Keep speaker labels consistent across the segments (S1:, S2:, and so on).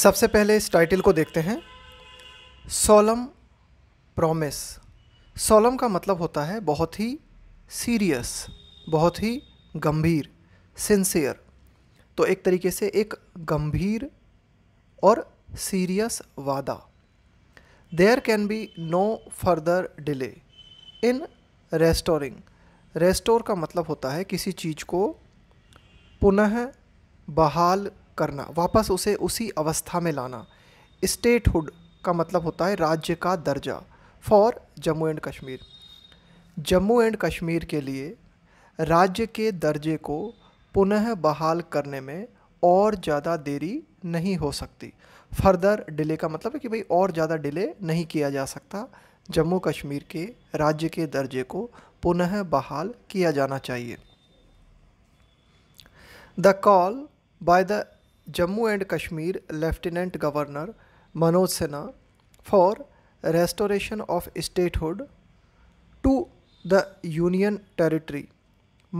S1: सबसे पहले इस टाइटल को देखते हैं सोलम प्रॉमिस सोलम का मतलब होता है बहुत ही सीरियस बहुत ही गंभीर सिंसियर तो एक तरीके से एक गंभीर और सीरियस वादा there can be no further delay in restoring restore का मतलब होता है किसी चीज़ को पुनः बहाल करना वापस उसे उसी अवस्था में लाना स्टेटहुड का मतलब होता है राज्य का दर्जा for Jammu and Kashmir Jammu and Kashmir के लिए राज्य के दर्जे को पुनः बहाल करने में और ज़्यादा देरी नहीं हो सकती फर्दर डिले का मतलब है कि भाई और ज़्यादा डिले नहीं किया जा सकता जम्मू कश्मीर के राज्य के दर्जे को पुनः बहाल किया जाना चाहिए the call by the Jammu and Kashmir lieutenant governor Manoj Sinha for restoration of statehood to the union territory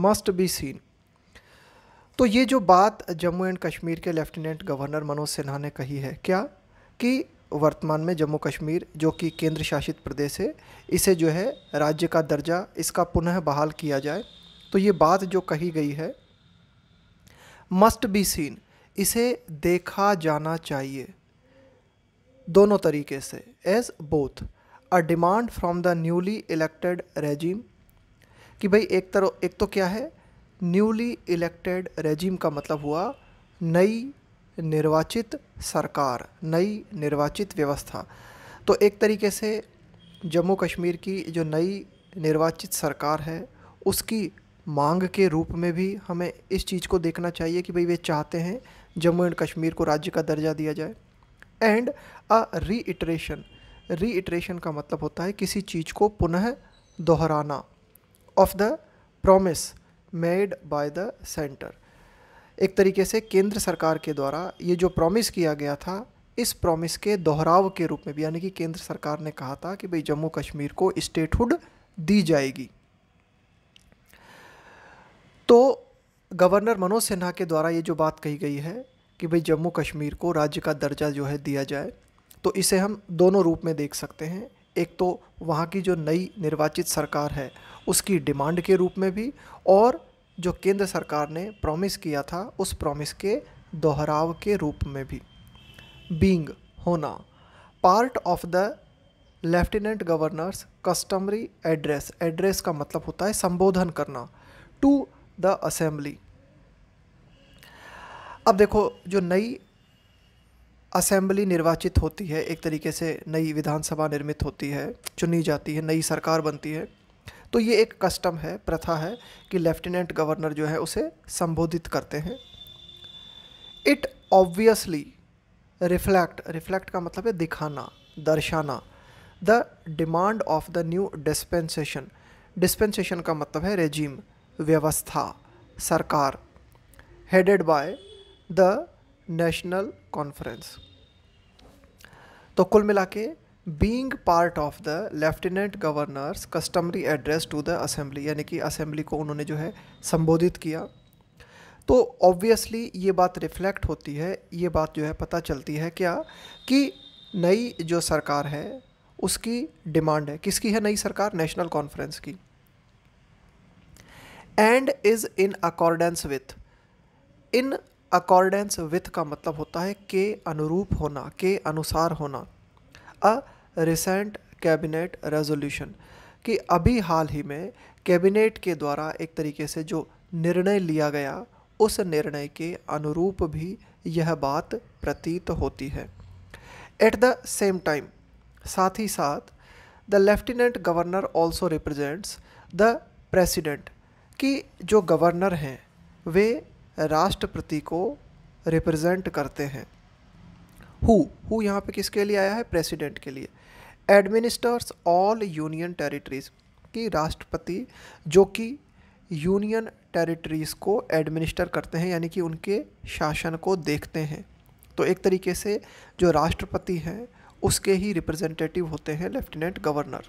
S1: must be seen तो ये जो बात जम्मू एंड कश्मीर के लेफ्टिनेंट गवर्नर मनोज सिन्हा ने कही है क्या कि वर्तमान में जम्मू कश्मीर जो कि केंद्र शासित प्रदेश है इसे जो है राज्य का दर्जा इसका पुनः बहाल किया जाए तो ये बात जो कही गई है मस्ट बी सीन इसे देखा जाना चाहिए दोनों तरीके से as both a demand from the newly elected regime कि भाई एक तरह एक तो क्या है न्यूली इलेक्टेड रेजिम का मतलब हुआ नई निर्वाचित सरकार नई निर्वाचित व्यवस्था तो एक तरीके से जम्मू कश्मीर की जो नई निर्वाचित सरकार है उसकी मांग के रूप में भी हमें इस चीज़ को देखना चाहिए कि भाई वे चाहते हैं जम्मू एंड कश्मीर को राज्य का दर्जा दिया जाए एंड अ रीइटरेशन रीइटरेशन का मतलब होता है किसी चीज़ को पुनः दोहराना of the promise made by the centre एक तरीके से केंद्र सरकार के द्वारा ये जो प्रॉमिस किया गया था इस प्रॉमिस के दोहराव के रूप में भी यानी कि केंद्र सरकार ने कहा था कि भाई जम्मू कश्मीर को स्टेटहुड दी जाएगी तो गवर्नर मनोज सिन्हा के द्वारा ये जो बात कही गई है कि भाई जम्मू कश्मीर को राज्य का दर्जा जो है दिया जाए तो इसे हम दोनों रूप में देख सकते हैं एक तो वहाँ की जो नई निर्वाचित सरकार है उसकी डिमांड के रूप में भी और जो केंद्र सरकार ने प्रॉमिस किया था उस प्रॉमिस के दोहराव के रूप में भी बींग होना part of the lieutenant governor's customary address address का मतलब होता है संबोधन करना टू द असेंबली अब देखो जो नई असेंबली निर्वाचित होती है एक तरीके से नई विधानसभा निर्मित होती है चुनी जाती है नई सरकार बनती है तो ये एक कस्टम है प्रथा है कि लेफ्टिनेंट गवर्नर जो है उसे संबोधित करते हैं इट ऑब्वियसली रिफ्लैक्ट रिफ्लैक्ट का मतलब है दिखाना दर्शाना the demand of the new dispensation dispensation का मतलब है रेजीम व्यवस्था सरकार headed by the national conference तो कुल मिला के being part of the lieutenant governor's customary address to the assembly यानी कि असेंबली को उन्होंने जो है संबोधित किया तो ऑब्वियसली ये बात रिफ्लेक्ट होती है ये बात जो है पता चलती है क्या कि नई जो सरकार है उसकी डिमांड है किसकी है नई सरकार नेशनल कॉन्फ्रेंस की and is in accordance with in accordance with का मतलब होता है के अनुरूप होना के अनुसार होना अ रिसेंट कैबिनेट रेजोल्यूशन कि अभी हाल ही में कैबिनेट के द्वारा एक तरीके से जो निर्णय लिया गया उस निर्णय के अनुरूप भी यह बात प्रतीत होती है एट द सेम टाइम साथ ही साथ the lieutenant governor also represents the president कि जो गवर्नर हैं वे राष्ट्रपति को रिप्रेजेंट करते हैं हु हु यहाँ पे किसके लिए आया है प्रेसिडेंट के लिए एडमिनिस्टर्स ऑल यूनियन टेरिटरीज कि राष्ट्रपति जो कि यूनियन टेरिटरीज़ को एडमिनिस्टर करते हैं यानी कि उनके शासन को देखते हैं तो एक तरीके से जो राष्ट्रपति हैं उसके ही रिप्रेजेंटेटिव होते हैं lieutenant governor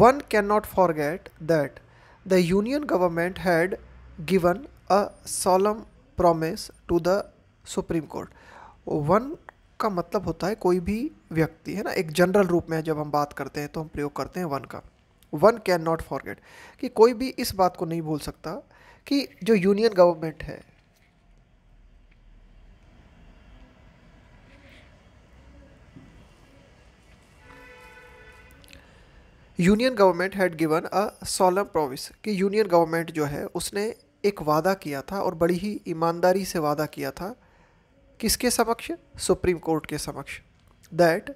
S1: one can not forget that the union government had given a solemn promise to the supreme court one का मतलब होता है कोई भी व्यक्ति है ना एक जनरल रूप में जब हम बात करते हैं तो हम प्रयोग करते हैं वन का वन कैन नॉट फॉरगेट कि कोई भी इस बात को नहीं भूल सकता कि जो यूनियन गवर्नमेंट है union government had given a solemn promise कि यूनियन गवर्नमेंट जो है उसने एक वादा किया था और बड़ी ही ईमानदारी से वादा किया था किसके समक्ष सुप्रीम कोर्ट के समक्ष that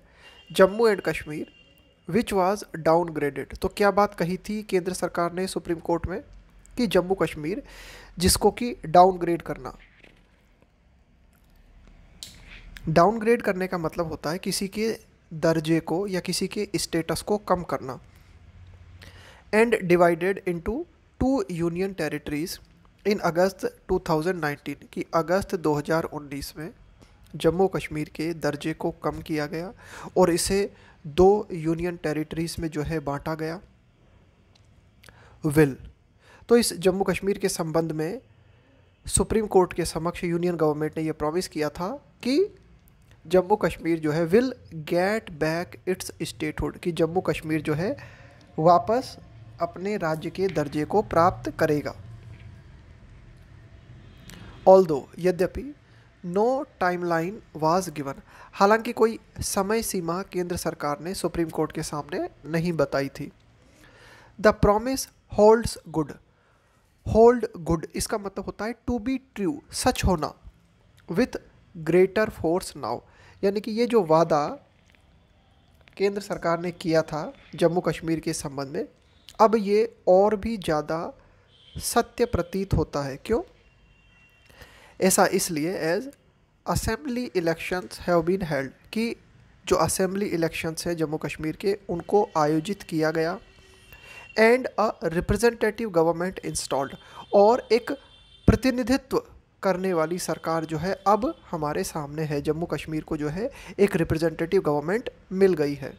S1: Jammu and Kashmir which was downgraded तो क्या बात कही थी केंद्र सरकार ने सुप्रीम कोर्ट में कि जम्मू कश्मीर जिसको कि डाउनग्रेड करना डाउनग्रेड करने का मतलब होता है किसी के दर्जे को या किसी के स्टेटस को कम करना and divided into two union territories in August 2019 की अगस्त 2019 में जम्मू कश्मीर के दर्जे को कम किया गया और इसे दो यूनियन टेरिटरीज़ में जो है बांटा गया विल तो इस जम्मू कश्मीर के संबंध में सुप्रीम कोर्ट के समक्ष यूनियन गवर्नमेंट ने यह प्रॉमिस किया था कि जम्मू कश्मीर जो है will get back its statehood कि जम्मू कश्मीर जो है वापस अपने राज्य के दर्जे को प्राप्त करेगा ऑल्दो यद्यपि नो टाइमलाइन वाज गिवन हालांकि कोई समय सीमा केंद्र सरकार ने सुप्रीम कोर्ट के सामने नहीं बताई थी the promise holds good hold good इसका मतलब होता है टू बी ट्रू सच होना विथ ग्रेटर फोर्स नाउ यानी कि ये जो वादा केंद्र सरकार ने किया था जम्मू कश्मीर के संबंध में अब ये और भी ज़्यादा सत्य प्रतीत होता है क्यों ऐसा इसलिए as assembly elections have been held कि जो असेंबली इलेक्शंस हैं जम्मू कश्मीर के उनको आयोजित किया गया and a representative government installed और एक प्रतिनिधित्व करने वाली सरकार जो है अब हमारे सामने है जम्मू कश्मीर को जो है एक रिप्रेजेंटेटिव गवर्नमेंट मिल गई है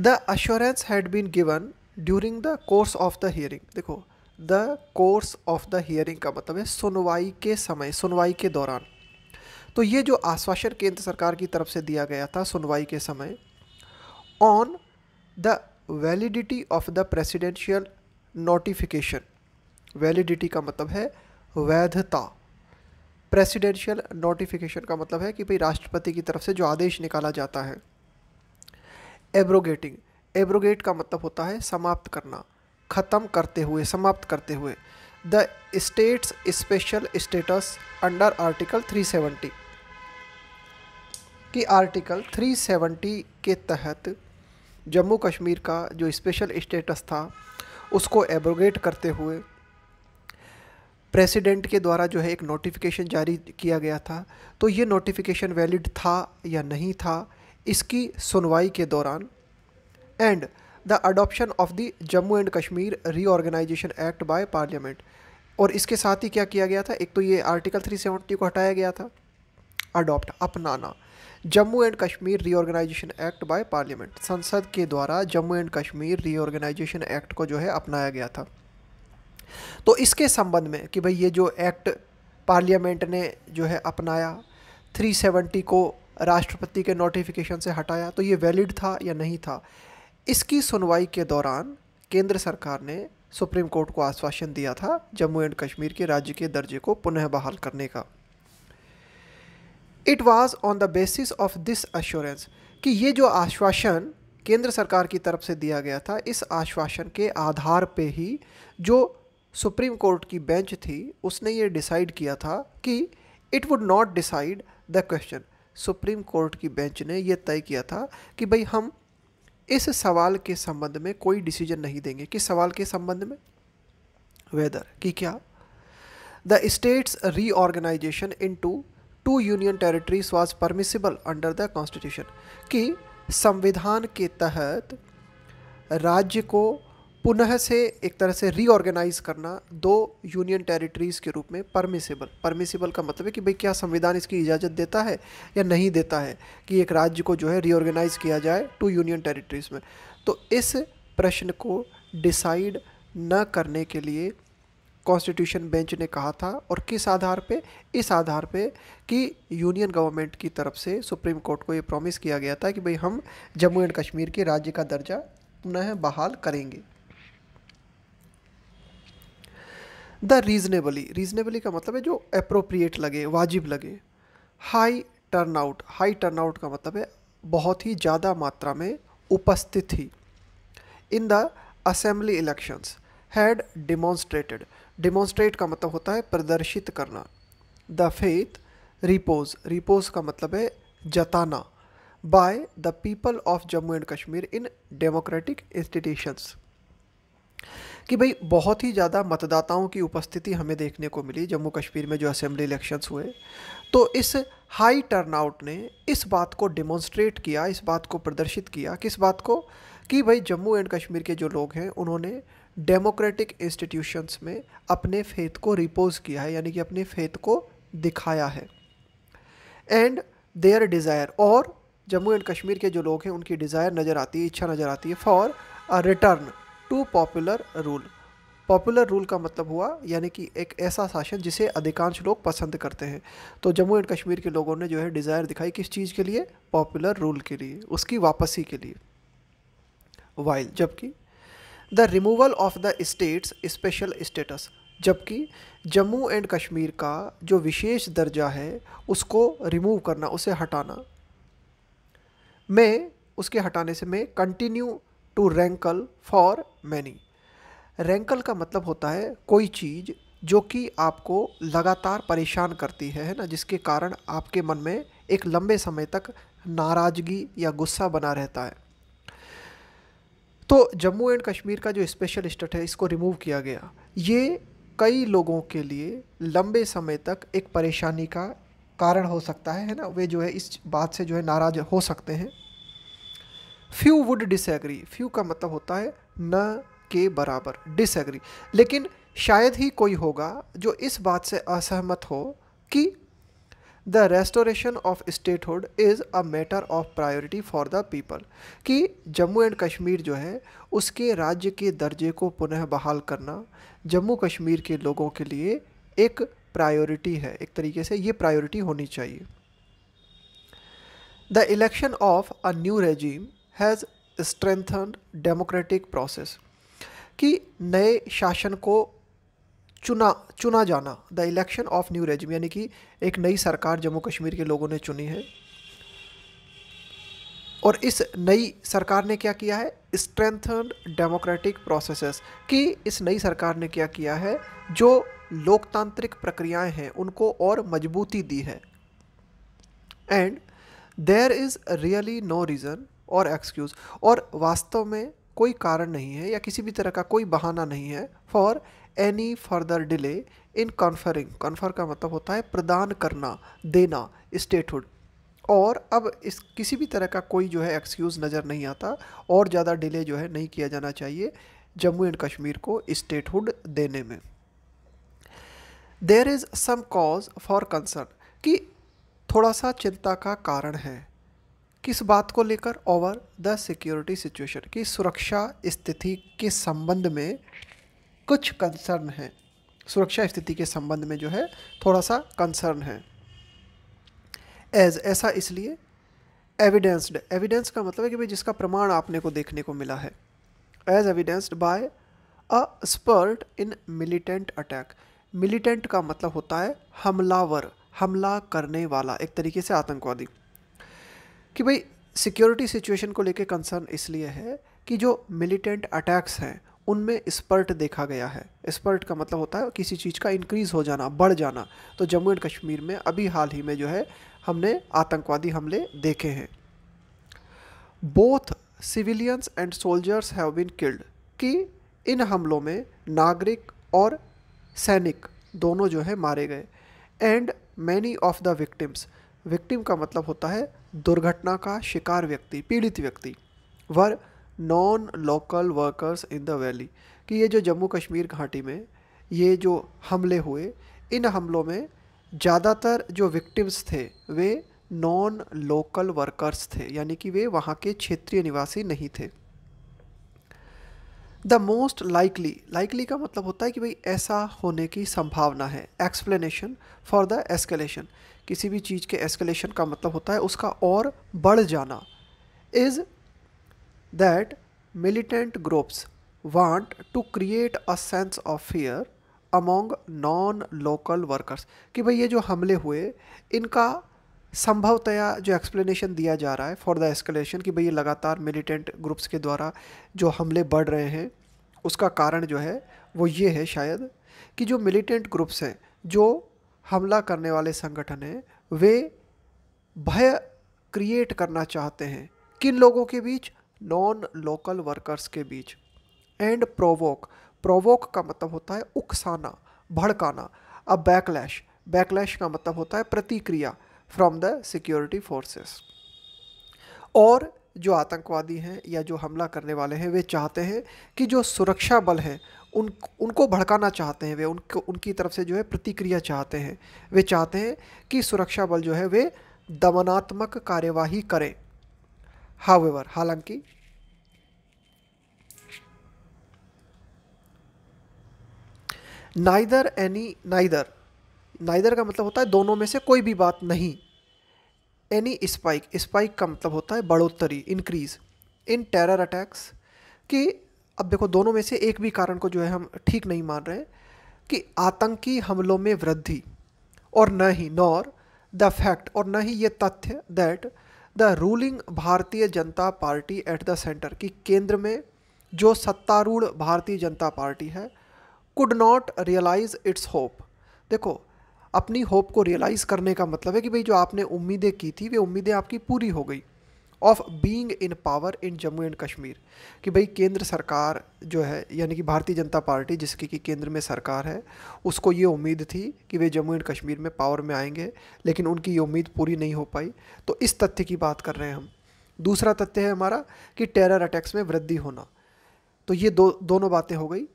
S1: the assurance had been given during the course of the hearing देखो the course of the hearing का मतलब है सुनवाई के समय सुनवाई के दौरान तो ये जो आश्वासन केंद्र सरकार की तरफ से दिया गया था सुनवाई के समय on the validity of the presidential notification validity का मतलब है वैधता प्रेसिडेंशियल नोटिफिकेशन का मतलब है कि भाई राष्ट्रपति की तरफ से जो आदेश निकाला जाता है एब्रोगेटिंग एब्रोगेट का मतलब होता है समाप्त करना ख़त्म करते हुए समाप्त करते हुए the state's special status under article 370 कि आर्टिकल 370 के तहत जम्मू कश्मीर का जो स्पेशल स्टेटस था उसको एब्रोगेट करते हुए प्रेसिडेंट के द्वारा जो है एक नोटिफिकेशन जारी किया गया था तो ये नोटिफिकेशन वैलिड था या नहीं था इसकी सुनवाई के दौरान and the adoption of the Jammu and Kashmir reorganisation act by parliament और इसके साथ ही क्या किया गया था एक तो ये आर्टिकल थ्री 370 को हटाया गया था अडोप्ट अपनाना Jammu and Kashmir reorganisation act by parliament संसद के द्वारा Jammu and Kashmir reorganisation act को जो है अपनाया गया था तो इसके संबंध में कि भाई ये जो एक्ट पार्लियामेंट ने जो है अपनाया 370 को राष्ट्रपति के नोटिफिकेशन से हटाया तो ये वैलिड था या नहीं था इसकी सुनवाई के दौरान केंद्र सरकार ने सुप्रीम कोर्ट को आश्वासन दिया था जम्मू एंड कश्मीर के राज्य के दर्जे को पुनः बहाल करने का it was on the basis of this assurance कि ये जो आश्वासन केंद्र सरकार की तरफ से दिया गया था इस आश्वासन के आधार पे ही जो सुप्रीम कोर्ट की बेंच थी उसने ये डिसाइड किया था कि it would not decide the question supreme court की बेंच ने यह तय किया था कि भाई हम इस सवाल के संबंध में कोई डिसीजन नहीं देंगे किस सवाल के संबंध में वेदर कि क्या the state's reorganisation into two union territories was permissible under the constitution कि संविधान के तहत राज्य को पुनः से एक तरह से रीऑर्गेनाइज करना दो यूनियन टेरिटरीज़ के रूप में परमिसेबल परमिसेबल का मतलब है कि भाई क्या संविधान इसकी इजाज़त देता है या नहीं देता है कि एक राज्य को जो है रीऑर्गेनाइज किया जाए टू यूनियन टेरिटरीज़ में तो इस प्रश्न को डिसाइड न करने के लिए कॉन्स्टिट्यूशन बेंच ने कहा था और किस आधार पे इस आधार पे कि यूनियन गवर्नमेंट की तरफ से सुप्रीम कोर्ट को ये प्रॉमिस किया गया था कि भाई हम जम्मू एंड कश्मीर के राज्य का दर्जा पुनः बहाल करेंगे द रीजनेबली रीजनेबली का मतलब है जो अप्रोप्रिएट लगे वाजिब लगे हाई टर्नआउट हाई टर्नआउट का मतलब है बहुत ही ज़्यादा मात्रा में उपस्थित थी in the assembly elections had demonstrated demonstrate का मतलब होता है प्रदर्शित करना द फेथ रिपोज रिपोज का मतलब है जताना by the people of Jammu and Kashmir in democratic institutions कि भाई बहुत ही ज़्यादा मतदाताओं की उपस्थिति हमें देखने को मिली जम्मू कश्मीर में जो असेंबली इलेक्शंस हुए तो इस हाई टर्नआउट ने इस बात को डिमॉन्स्ट्रेट किया इस बात को प्रदर्शित किया किस बात को कि भाई जम्मू एंड कश्मीर के जो लोग हैं उन्होंने डेमोक्रेटिक इंस्टीट्यूशंस में अपने फेथ को रिपोज किया है यानी कि अपने फेथ को दिखाया है एंड देयर डिज़ायर और जम्मू एंड कश्मीर के जो लोग हैं उनकी डिज़ायर नज़र आती है इच्छा नज़र आती है for a return to popular rule popular rule का मतलब हुआ यानी कि एक ऐसा शासन जिसे अधिकांश लोग पसंद करते हैं तो जम्मू एंड कश्मीर के लोगों ने जो है डिज़ायर दिखाई किस चीज़ के लिए पॉपुलर रूल के लिए उसकी वापसी के लिए वाइल जबकि the removal of the state's special status जबकि जम्मू एंड कश्मीर का जो विशेष दर्जा है उसको रिमूव करना उसे हटाना मैं उसके हटाने से may continue to rankle for many rankle का मतलब होता है कोई चीज़ जो कि आपको लगातार परेशान करती है है ना जिसके कारण आपके मन में एक लंबे समय तक नाराज़गी या गुस्सा बना रहता है तो जम्मू एंड कश्मीर का जो स्पेशल स्टेट है इसको रिमूव किया गया ये कई लोगों के लिए लंबे समय तक एक परेशानी का कारण हो सकता है है ना वे जो है इस बात से जो है नाराज़ हो सकते हैं फ्यू वुड डिसएग्री फ्यू का मतलब होता है न के बराबर डिसएग्री लेकिन शायद ही कोई होगा जो इस बात से असहमत हो कि the restoration of statehood is a matter of priority for the people कि जम्मू एंड कश्मीर जो है उसके राज्य के दर्जे को पुनः बहाल करना जम्मू कश्मीर के लोगों के लिए एक प्रायोरिटी है एक तरीके से ये प्रायोरिटी होनी चाहिए the election of a new regime has strengthen democratic process कि नए शासन को चुना चुना जाना the election of new regime यानी कि एक नई सरकार जम्मू कश्मीर के लोगों ने चुनी है और इस नई सरकार ने क्या किया है स्ट्रेंथन डेमोक्रेटिक प्रोसेसेस कि इस नई सरकार ने क्या किया है जो लोकतांत्रिक प्रक्रियाएं हैं उनको और मजबूती दी है and there is really no reason और एक्सक्यूज़ और वास्तव में कोई कारण नहीं है या किसी भी तरह का कोई बहाना नहीं है for any further delay in conferring confer का मतलब होता है प्रदान करना देना स्टेटहुड और अब इस किसी भी तरह का कोई जो है एक्सक्यूज़ नज़र नहीं आता और ज़्यादा डिले जो है नहीं किया जाना चाहिए जम्मू एंड कश्मीर को स्टेटहुड देने में देर is some cause for concern कि थोड़ा सा चिंता का कारण है किस बात को लेकर ओवर द सिक्योरिटी सिचुएशन की सुरक्षा स्थिति के संबंध में कुछ कंसर्न है सुरक्षा स्थिति के संबंध में जो है थोड़ा सा कंसर्न है एज ऐसा इसलिए एविडेंस्ड एविडेंस का मतलब है कि भाई जिसका प्रमाण आपने को देखने को मिला है as evidenced by a spurt in militant attack militant का मतलब होता है हमलावर हमला करने वाला एक तरीके से आतंकवादी कि भाई सिक्योरिटी सिचुएशन को लेके कंसर्न इसलिए है कि जो मिलिटेंट अटैक्स हैं उनमें स्पर्ट देखा गया है स्पर्ट का मतलब होता है किसी चीज़ का इंक्रीज़ हो जाना बढ़ जाना तो जम्मू एंड कश्मीर में अभी हाल ही में जो है हमने आतंकवादी हमले देखे हैं both civilians and soldiers have been killed कि इन हमलों में नागरिक और सैनिक दोनों जो है मारे गए and many of the victims victim का मतलब होता है दुर्घटना का शिकार व्यक्ति पीड़ित व्यक्ति were non local workers in the valley कि ये जो जम्मू कश्मीर घाटी में ये जो हमले हुए इन हमलों में ज़्यादातर जो विक्टिम्स थे वे नॉन लोकल वर्कर्स थे यानी कि वे वहाँ के क्षेत्रीय निवासी नहीं थे द मोस्ट लाइकली लाइकली का मतलब होता है कि भाई ऐसा होने की संभावना है एक्सप्लेनेशन फॉर द एस्केलेशन किसी भी चीज़ के एस्केलेशन का मतलब होता है उसका और बढ़ जाना is that militant groups want to create a sense of fear among non local workers कि भाई ये जो हमले हुए इनका संभवतया जो एक्सप्लेनेशन दिया जा रहा है फॉर द एस्केलेशन कि भई ये लगातार मिलिटेंट ग्रुप्स के द्वारा जो हमले बढ़ रहे हैं उसका कारण जो है वो ये है शायद कि जो मिलिटेंट ग्रुप्स हैं जो हमला करने वाले संगठन हैं वे भय क्रिएट करना चाहते हैं किन लोगों के बीच नॉन लोकल वर्कर्स के बीच एंड प्रोवोक प्रोवोक का मतलब होता है उकसाना भड़काना अब बैकलैश बैकलैश का मतलब होता है प्रतिक्रिया फ्रॉम द सिक्योरिटी फोर्सेस और जो आतंकवादी हैं या जो हमला करने वाले हैं वे चाहते हैं कि जो सुरक्षा बल हैं उन उनको भड़काना चाहते हैं वे उनको उनकी तरफ से जो है प्रतिक्रिया चाहते हैं वे चाहते हैं कि सुरक्षा बल जो है वे दमनात्मक कार्यवाही करें हावेवर हालांकि नाइदर एनी नाइदर नाइदर का मतलब होता है दोनों में से कोई भी बात नहीं एनी स्पाइक स्पाइक का मतलब होता है बढ़ोतरी इंक्रीज इन टेरर अटैक्स कि अब देखो दोनों में से एक भी कारण को जो है हम ठीक नहीं मान रहे कि आतंकी हमलों में वृद्धि और न ही नॉर द फैक्ट और न ही ये तथ्य दैट द रूलिंग भारतीय Janata party at the centre कि केंद्र में जो सत्तारूढ़ भारतीय जनता पार्टी है could not realise its hope देखो अपनी होप को रियलाइज़ करने का मतलब है कि भाई जो आपने उम्मीदें की थी वे उम्मीदें आपकी पूरी हो गई of being in power in Jammu and Kashmir कि भाई केंद्र सरकार जो है यानी कि भारतीय जनता पार्टी जिसकी कि केंद्र में सरकार है उसको ये उम्मीद थी कि वे जम्मू एंड कश्मीर में पावर में आएंगे लेकिन उनकी ये उम्मीद पूरी नहीं हो पाई तो इस तथ्य की बात कर रहे हैं हम दूसरा तथ्य है हमारा कि टेरर अटैक्स में वृद्धि होना तो ये दो दोनों बातें हो गई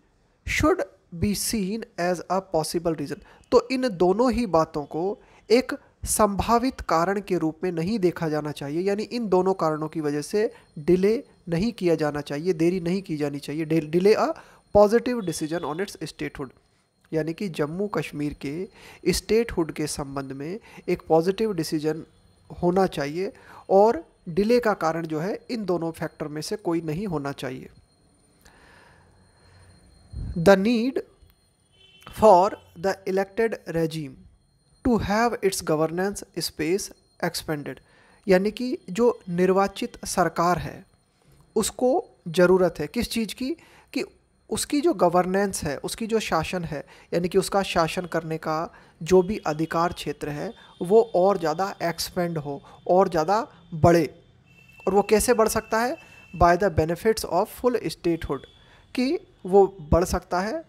S1: should be seen as a possible reason तो इन दोनों ही बातों को एक संभावित कारण के रूप में नहीं देखा जाना चाहिए यानी इन दोनों कारणों की वजह से डिले नहीं किया जाना चाहिए देरी नहीं की जानी चाहिए delay a positive decision on its statehood यानी कि जम्मू कश्मीर के स्टेटहुड के संबंध में एक पॉजिटिव डिसीजन होना चाहिए और डिले का कारण जो है इन दोनों फैक्टर में से कोई नहीं होना चाहिए The need for the elected regime to have its governance space expanded यानी कि जो निर्वाचित सरकार है उसको ज़रूरत है किस चीज़ की कि उसकी जो गवर्नेंस है उसकी जो शासन है यानी कि उसका शासन करने का जो भी अधिकार क्षेत्र है वो और ज़्यादा एक्सपेंड हो और ज़्यादा बढ़े और वो कैसे बढ़ सकता है by the benefits of full statehood कि वो बढ़ सकता है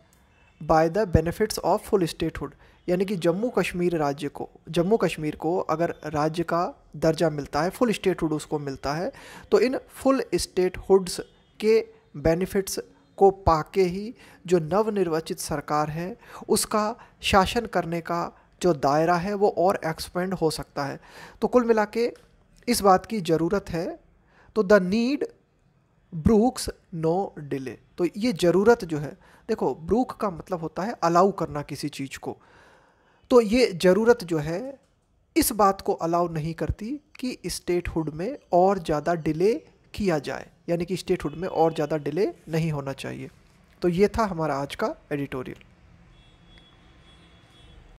S1: by the benefits of full statehood यानी कि जम्मू कश्मीर राज्य को जम्मू कश्मीर को अगर राज्य का दर्जा मिलता है फुल स्टेटहुड उसको मिलता है तो इन फुल स्टेटहुड्स के बेनिफिट्स को पाके ही जो नवनिर्वाचित सरकार है उसका शासन करने का जो दायरा है वो और एक्सपेंड हो सकता है तो कुल मिला के इस बात की ज़रूरत है तो the need brooks no delay तो ये ज़रूरत जो है देखो ब्रूक का मतलब होता है अलाउ करना किसी चीज़ को तो ये ज़रूरत जो है इस बात को अलाउ नहीं करती कि स्टेटहुड में और ज़्यादा डिले किया जाए यानी कि स्टेटहुड में और ज़्यादा डिले नहीं होना चाहिए तो ये था हमारा आज का एडिटोरियल